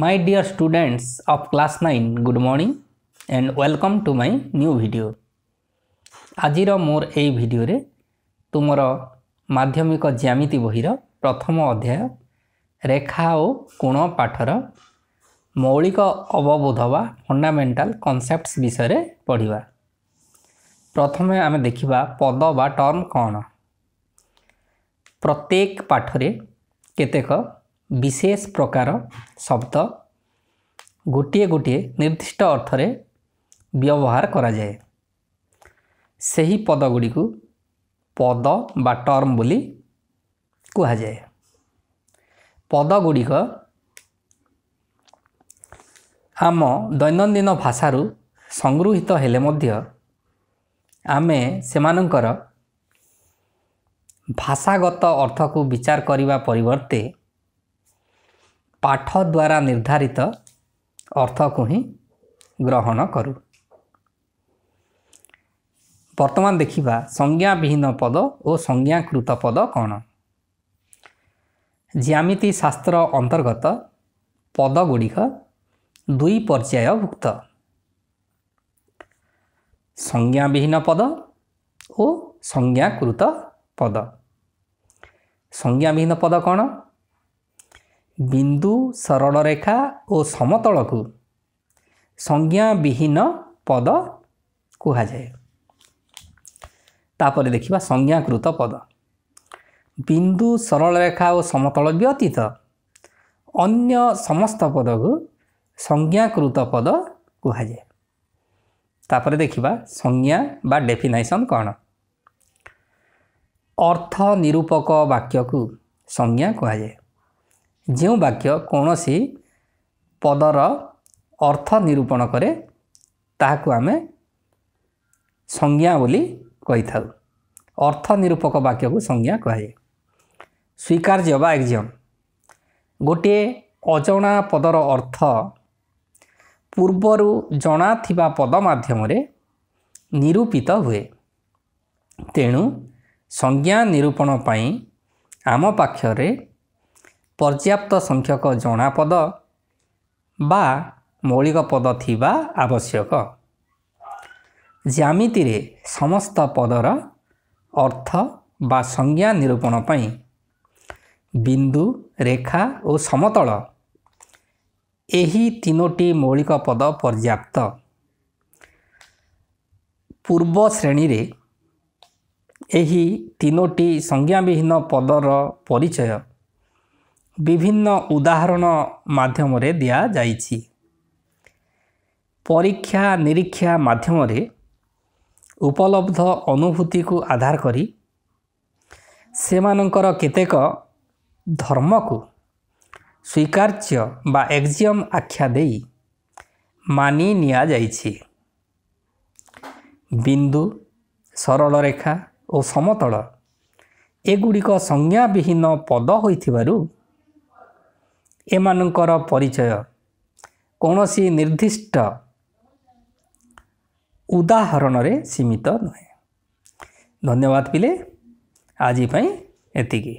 My dear students of class 9, good morning and welcome to my new video. ଆଜିର ମୋର ଏଇ ଭିଡ଼ିଓରେ ତୁମର ମାଧ୍ୟମିକ ଜ୍ୟାମିତି ବହିର ପ୍ରଥମ ଅଧ୍ୟାୟ ରେଖା ଓ କୋଣ ପାଠର ମୌଳିକ ଅବବୋଧ ବା ଫଣ୍ଡାମେଣ୍ଟାଲ କନସେପ୍ଟସ୍ ବିଷୟରେ ପଢ଼ିବା ପ୍ରଥମେ ଆମେ ଦେଖିବା ପଦ ବା ଟର୍ମ କ'ଣ ପ୍ରତ୍ୟେକ ପାଠରେ କେତେକ ବିଶେଷ ପ୍ରକାର ଶବ୍ଦ ଗୋଟିଏ ଗୋଟିଏ ନିର୍ଦ୍ଦିଷ୍ଟ ଅର୍ଥରେ ବ୍ୟବହାର କରାଯାଏ ସେହି ପଦଗୁଡ଼ିକୁ ପଦ ବା ଟର୍ମ ବୋଲି କୁହାଯାଏ ପଦଗୁଡ଼ିକ ଆମ ଦୈନନ୍ଦିନ ଭାଷାରୁ ସଂଗୃହୀତ ହେଲେ ମଧ୍ୟ ଆମେ ସେମାନଙ୍କର ଭାଷାଗତ ଅର୍ଥକୁ ବିଚାର କରିବା ପରିବର୍ତ୍ତେ ପାଠ ଦ୍ୱାରା ନିର୍ଦ୍ଧାରିତ ଅର୍ଥକୁ ହିଁ ଗ୍ରହଣ କରୁ ବର୍ତ୍ତମାନ ଦେଖିବା ସଂଜ୍ଞାବିହୀନ ପଦ ଓ ସଂଜ୍ଞାକୃତ ପଦ କ'ଣ ଜ୍ୟାମିତି ଶାସ୍ତ୍ର ଅନ୍ତର୍ଗତ ପଦଗୁଡ଼ିକ ଦୁଇ ପର୍ଯ୍ୟାୟଭୁକ୍ତ ସଂଜ୍ଞାବିହୀନ ପଦ ଓ ସଂଜ୍ଞାକୃତ ପଦ ସଂଜ୍ଞାବିହୀନ ପଦ କ'ଣ ବିନ୍ଦୁ ସରଳରେଖା ଓ ସମତଳକୁ ସଂଜ୍ଞାବିହୀନ ପଦ କୁହାଯାଏ ତାପରେ ଦେଖିବା ସଂଜ୍ଞାକୃତ ପଦ ବିନ୍ଦୁ ସରଳରେଖା ଓ ସମତଳ ବ୍ୟତୀତ ଅନ୍ୟ ସମସ୍ତ ପଦକୁ ସଂଜ୍ଞାକୃତ ପଦ କୁହାଯାଏ ତାପରେ ଦେଖିବା ସଂଜ୍ଞା ବା ଡେଫିନାଇସନ୍ କ'ଣ ଅର୍ଥ ନିରୂପକ ବାକ୍ୟକୁ ସଂଜ୍ଞା କୁହାଯାଏ ଯେଉଁ ବାକ୍ୟ କୌଣସି ପଦର ଅର୍ଥ ନିରୂପଣ କରେ ତାହାକୁ ଆମେ ସଂଜ୍ଞା ବୋଲି କହିଥାଉ ଅର୍ଥ ନିରୂପକ ବାକ୍ୟକୁ ସଂଜ୍ଞା କୁହାଯାଏ ସ୍ୱୀକାର୍ଯ୍ୟ ବା ଏକ୍ଜିଅମ୍ ଗୋଟିଏ ଅଜଣା ପଦର ଅର୍ଥ ପୂର୍ବରୁ ଜଣାଥିବା ପଦ ମାଧ୍ୟମରେ ନିରୂପିତ ହୁଏ ତେଣୁ ସଂଜ୍ଞା ନିରୂପଣ ପାଇଁ ଆମ ପାଖରେ ପର୍ଯ୍ୟାପ୍ତ ସଂଖ୍ୟକ ଜଣାପଦ ବା ମୌଳିକ ପଦ ଥିବା ଆବଶ୍ୟକ ଜ୍ୟାମିତିରେ ସମସ୍ତ ପଦର ଅର୍ଥ ବା ସଂଜ୍ଞା ନିରୂପଣ ପାଇଁ ବିନ୍ଦୁ ରେଖା ଓ ସମତଳ ଏହି ତିନୋଟି ମୌଳିକ ପଦ ପର୍ଯ୍ୟାପ୍ତ ପୂର୍ବ ଶ୍ରେଣୀରେ ଏହି ତିନୋଟି ସଂଜ୍ଞାବିହୀନ ପଦର ପରିଚୟ ବିଭିନ୍ନ ଉଦାହରଣ ମାଧ୍ୟମରେ ଦିଆଯାଇଛି ପରୀକ୍ଷା ନିରୀକ୍ଷା ମାଧ୍ୟମରେ ଉପଲବ୍ଧ ଅନୁଭୂତିକୁ ଆଧାର କରି ସେମାନଙ୍କର କେତେକ ଧର୍ମକୁ ସ୍ୱୀକାର୍ଯ୍ୟ ବା ଏକ୍ଜିୟମ୍ ଆଖ୍ୟା ଦେଇ ମାନି ନିଆଯାଇଛି ବିନ୍ଦୁ ସରଳରେଖା ଓ ସମତଳ ଏଗୁଡ଼ିକ ସଂଜ୍ଞାବିହୀନ ପଦ ହୋଇଥିବାରୁ ଏମାନଙ୍କର ପରିଚୟ କୌଣସି ନିର୍ଦ୍ଦିଷ୍ଟ ଉଦାହରଣରେ ସୀମିତ ନୁହେଁ ଧନ୍ୟବାଦ ପିଲେ ଆଜି ପାଇଁ ଏତିକି